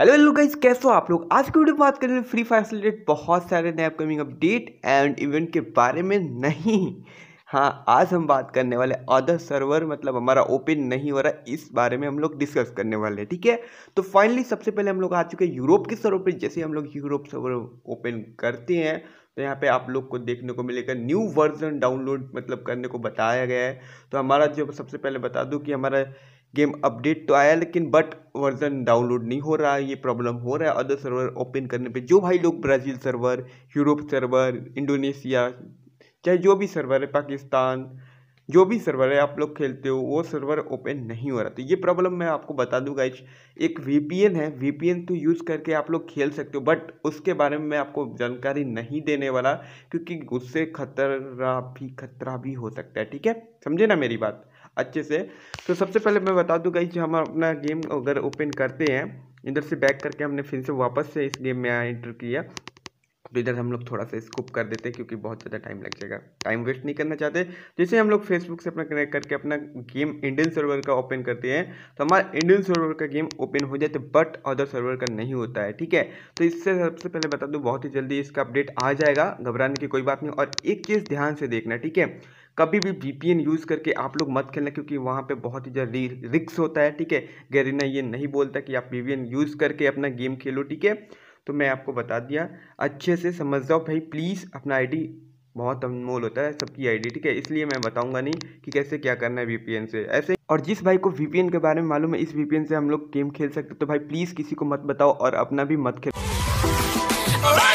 hello hello guys कैसे हो आप लोग आज की वीडियो में बात करेंगे फ्री फायर से रिलेटेड बहुत सारे नए अपकमिंग अपडेट एंड इवेंट के बारे में नहीं हाँ आज हम बात करने वाले अदर सर्वर मतलब हमारा ओपन नहीं हो रहा इस बारे में हम लोग डिस्कस करने वाले हैं ठीक है तो फाइनली सबसे पहले हम लोग आ चुके हैं यूरोप के सर्वर पर जैसे हम लोग यूरोप सर्वर ओपन करते हैं तो यहाँ पे आप लोग को देखने को मिलेगा न्यू वर्जन डाउनलोड मतलब करने को बताया गया है तो हमारा जो सबसे पहले बता दूँ कि हमारा गेम अपडेट तो आया लेकिन बट वर्जन डाउनलोड नहीं हो रहा है ये प्रॉब्लम हो रहा है अदर सर्वर ओपन करने पे जो भाई लोग Brazil server Europe server Indonesia चाहे जो भी सर्वर है पाकिस्तान जो भी सर्वर है आप लोग खेलते हो वो सर्वर ओपन नहीं हो रहा तो ये प्रॉब्लम मैं आपको बता दूंगा एक वी है वी तो यूज़ करके आप लोग खेल सकते हो बट उसके बारे में मैं आपको जानकारी नहीं देने वाला क्योंकि उससे खतरा भी खतरा भी हो सकता है ठीक है समझे ना मेरी बात अच्छे से तो सबसे पहले मैं बता दूँ गाइज हम अपना गेम अगर ओपन करते हैं इधर से बैक करके हमने फिर से वापस से इस गेम में एंटर किया तो इधर हम लोग थोड़ा सा स्कूप कर देते हैं क्योंकि बहुत ज़्यादा टाइम लग जाएगा टाइम वेस्ट नहीं करना चाहते जैसे हम लोग फेसबुक से अपना कनेक्ट करके अपना गेम इंडियन सर्वर का ओपन करते हैं तो हमारा इंडियन सर्वर का गेम ओपन हो जाता है बट अदर सर्वर का नहीं होता है ठीक है तो इससे सबसे पहले बता दूँ बहुत ही जल्दी इसका अपडेट आ जाएगा घबराने की कोई बात नहीं और एक चीज़ ध्यान से देखना ठीक है कभी भी वी यूज़ करके आप लोग मत खेलना क्योंकि वहाँ पे बहुत ही ज़्यादा रिक्स होता है ठीक है गरीना ये नहीं बोलता कि आप वी यूज़ करके अपना गेम खेलो ठीक है तो मैं आपको बता दिया अच्छे से समझ जाओ भाई प्लीज़ अपना आई बहुत अनमोल होता है सबकी आईडी ठीक है इसलिए मैं बताऊंगा नहीं कि कैसे क्या करना है वीपीएन से ऐसे और जिस भाई को वीपीएन के बारे में मालूम है इस वीपीएन से हम लोग गेम खेल सकते तो भाई प्लीज़ किसी को मत बताओ और अपना भी मत खेल